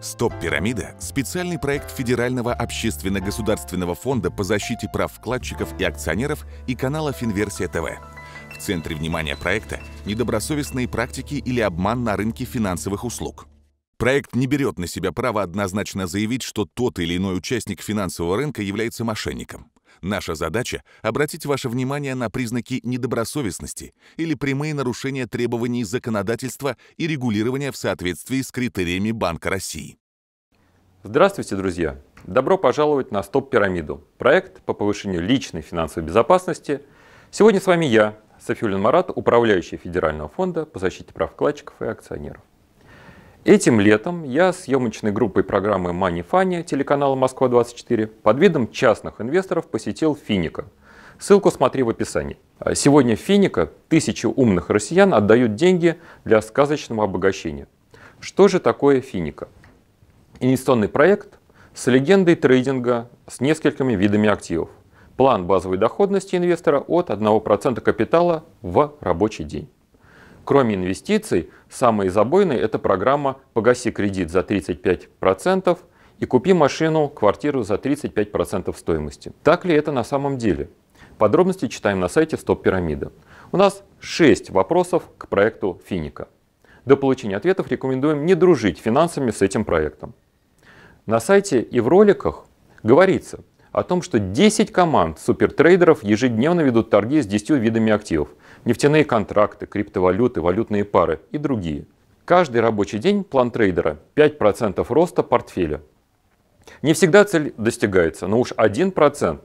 Стоп-пирамида – специальный проект Федерального общественно-государственного фонда по защите прав вкладчиков и акционеров и канала «Финверсия ТВ». В центре внимания проекта – недобросовестные практики или обман на рынке финансовых услуг. Проект не берет на себя право однозначно заявить, что тот или иной участник финансового рынка является мошенником. Наша задача — обратить ваше внимание на признаки недобросовестности или прямые нарушения требований законодательства и регулирования в соответствии с критериями Банка России. Здравствуйте, друзья! Добро пожаловать на «Стоп-пирамиду» — проект по повышению личной финансовой безопасности. Сегодня с вами я, Софиулин Марат, управляющий Федерального фонда по защите прав вкладчиков и акционеров. Этим летом я съемочной группой программы Money Funny телеканала «Москва-24» под видом частных инвесторов посетил Финика. Ссылку смотри в описании. А сегодня Финика тысячи умных россиян отдают деньги для сказочного обогащения. Что же такое Финика? Инвестиционный проект с легендой трейдинга с несколькими видами активов. План базовой доходности инвестора от 1% капитала в рабочий день. Кроме инвестиций, самые забойные – это программа «Погаси кредит за 35%» и «Купи машину, квартиру за 35% стоимости». Так ли это на самом деле? Подробности читаем на сайте «Стоп пирамида». У нас 6 вопросов к проекту «Финика». До получения ответов рекомендуем не дружить финансами с этим проектом. На сайте и в роликах говорится о том, что 10 команд супертрейдеров ежедневно ведут торги с 10 видами активов – нефтяные контракты, криптовалюты, валютные пары и другие. Каждый рабочий день план трейдера 5% роста портфеля. Не всегда цель достигается, но уж 1%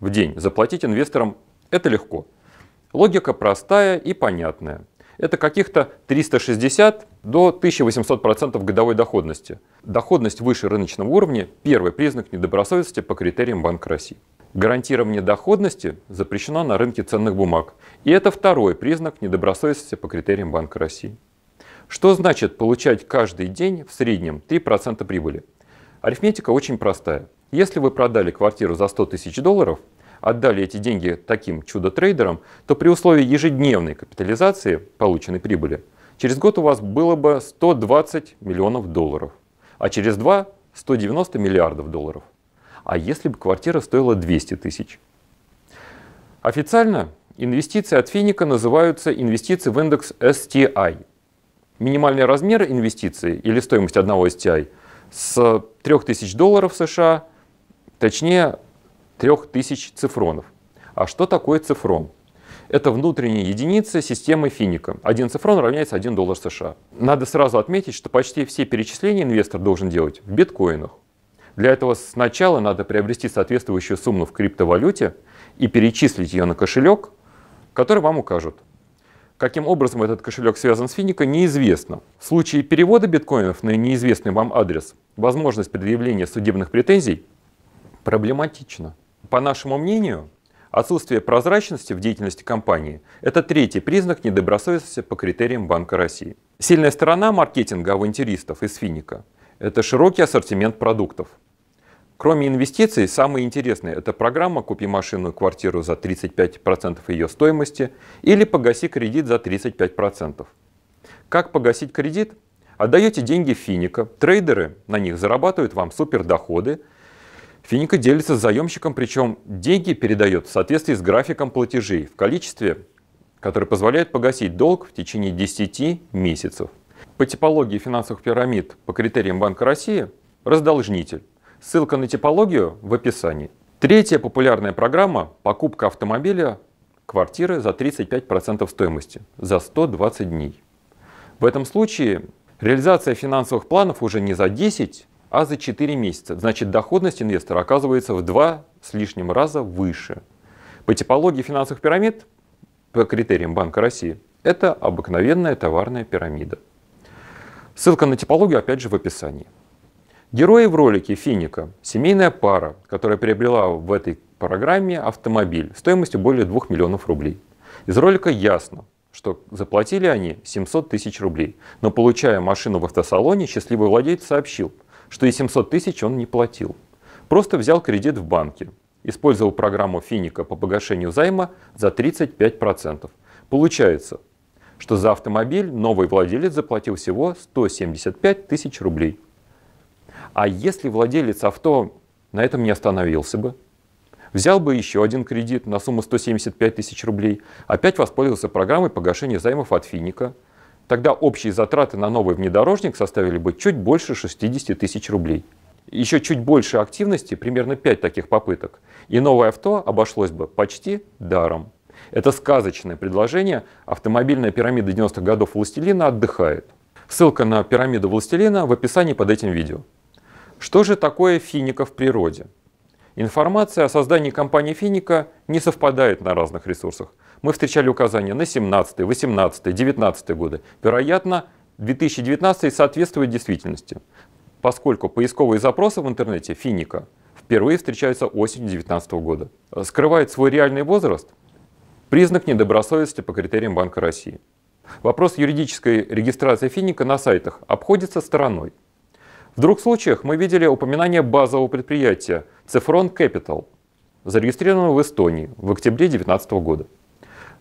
в день заплатить инвесторам – это легко. Логика простая и понятная. Это каких-то 360 до 1800% годовой доходности. Доходность выше рыночного уровня – первый признак недобросовестности по критериям Банка России. Гарантирование доходности запрещено на рынке ценных бумаг. И это второй признак недобросовестности по критериям Банка России. Что значит получать каждый день в среднем 3% прибыли? Арифметика очень простая. Если вы продали квартиру за 100 тысяч долларов, отдали эти деньги таким чудо-трейдерам, то при условии ежедневной капитализации полученной прибыли через год у вас было бы 120 миллионов долларов, а через два – 190 миллиардов долларов а если бы квартира стоила 200 тысяч? Официально инвестиции от Финика называются инвестиции в индекс STI. Минимальный размер инвестиций или стоимость одного STI с 3000 долларов США, точнее 3000 цифронов. А что такое цифрон? Это внутренняя единица системы Финика. Один цифрон равняется 1 доллар США. Надо сразу отметить, что почти все перечисления инвестор должен делать в биткоинах. Для этого сначала надо приобрести соответствующую сумму в криптовалюте и перечислить ее на кошелек, который вам укажут. Каким образом этот кошелек связан с Финика, неизвестно. В случае перевода биткоинов на неизвестный вам адрес, возможность предъявления судебных претензий проблематична. По нашему мнению, отсутствие прозрачности в деятельности компании – это третий признак недобросовестности по критериям Банка России. Сильная сторона маркетинга авантюристов из Финика это широкий ассортимент продуктов. Кроме инвестиций, самое интересное это программа «Купи машину и квартиру за 35% ее стоимости» или «Погаси кредит за 35%». Как погасить кредит? Отдаете деньги Финика, трейдеры на них зарабатывают вам супердоходы. Финика делится с заемщиком, причем деньги передает в соответствии с графиком платежей в количестве, которое позволяет погасить долг в течение 10 месяцев. По типологии финансовых пирамид по критериям Банка России раздолжнитель. Ссылка на типологию в описании. Третья популярная программа – покупка автомобиля, квартиры за 35% стоимости за 120 дней. В этом случае реализация финансовых планов уже не за 10, а за 4 месяца. Значит, доходность инвестора оказывается в 2 с лишним раза выше. По типологии финансовых пирамид, по критериям Банка России, это обыкновенная товарная пирамида. Ссылка на типологию опять же в описании. Герои в ролике Финика – семейная пара, которая приобрела в этой программе автомобиль стоимостью более 2 миллионов рублей. Из ролика ясно, что заплатили они 700 тысяч рублей, но получая машину в автосалоне, счастливый владелец сообщил, что и 700 тысяч он не платил. Просто взял кредит в банке, использовал программу Финика по погашению займа за 35%. Получается, что за автомобиль новый владелец заплатил всего 175 тысяч рублей. А если владелец авто на этом не остановился бы, взял бы еще один кредит на сумму 175 тысяч рублей, опять воспользовался программой погашения займов от Финика, тогда общие затраты на новый внедорожник составили бы чуть больше 60 тысяч рублей. Еще чуть больше активности, примерно 5 таких попыток, и новое авто обошлось бы почти даром. Это сказочное предложение. Автомобильная пирамида 90-х годов «Властелина» отдыхает. Ссылка на пирамиду «Властелина» в описании под этим видео. Что же такое финика в природе? Информация о создании компании финика не совпадает на разных ресурсах. Мы встречали указания на 17, 18, 19 годы. Вероятно, 2019 соответствует действительности, поскольку поисковые запросы в интернете финика впервые встречаются осенью 2019 года. Скрывает свой реальный возраст – Признак недобросовестности по критериям Банка России. Вопрос юридической регистрации финика на сайтах обходится стороной. В других случаях мы видели упоминание базового предприятия Цифрон Capital, зарегистрированного в Эстонии в октябре 2019 года.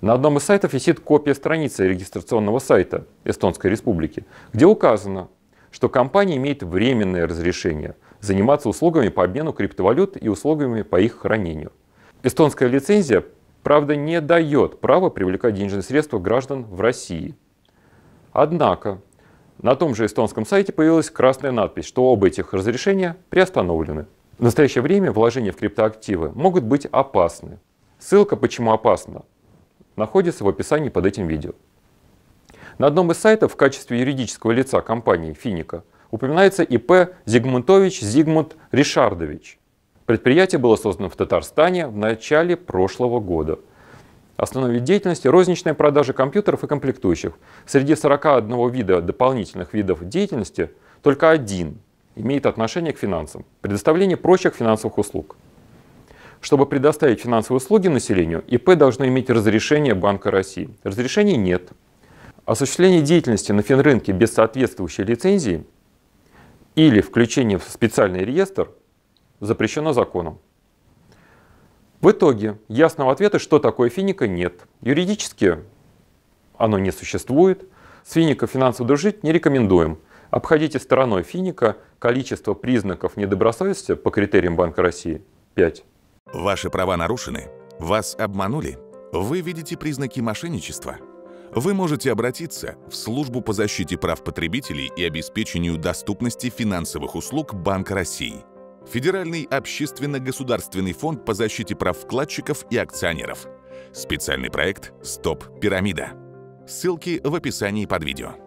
На одном из сайтов висит копия страницы регистрационного сайта Эстонской Республики, где указано, что компания имеет временное разрешение заниматься услугами по обмену криптовалют и услугами по их хранению. Эстонская лицензия правда, не дает права привлекать денежные средства граждан в России. Однако, на том же эстонском сайте появилась красная надпись, что оба этих разрешения приостановлены. В настоящее время вложения в криптоактивы могут быть опасны. Ссылка «Почему опасно» находится в описании под этим видео. На одном из сайтов в качестве юридического лица компании «Финика» упоминается ИП Зигмунтович Зигмунд Ришардович – Предприятие было создано в Татарстане в начале прошлого года. Основной вид деятельности – розничная продажа компьютеров и комплектующих. Среди 41 вида дополнительных видов деятельности только один имеет отношение к финансам – предоставление прочих финансовых услуг. Чтобы предоставить финансовые услуги населению, ИП должно иметь разрешение Банка России. Разрешений нет. Осуществление деятельности на финрынке без соответствующей лицензии или включение в специальный реестр – запрещено законом. В итоге ясного ответа, что такое финика, нет. Юридически оно не существует. С финикой финансово дружить не рекомендуем. Обходите стороной финика. Количество признаков недобросовестия по критериям Банка России 5. Ваши права нарушены. Вас обманули. Вы видите признаки мошенничества. Вы можете обратиться в службу по защите прав потребителей и обеспечению доступности финансовых услуг Банка России – Федеральный общественно-государственный фонд по защите прав вкладчиков и акционеров. Специальный проект «Стоп пирамида». Ссылки в описании под видео.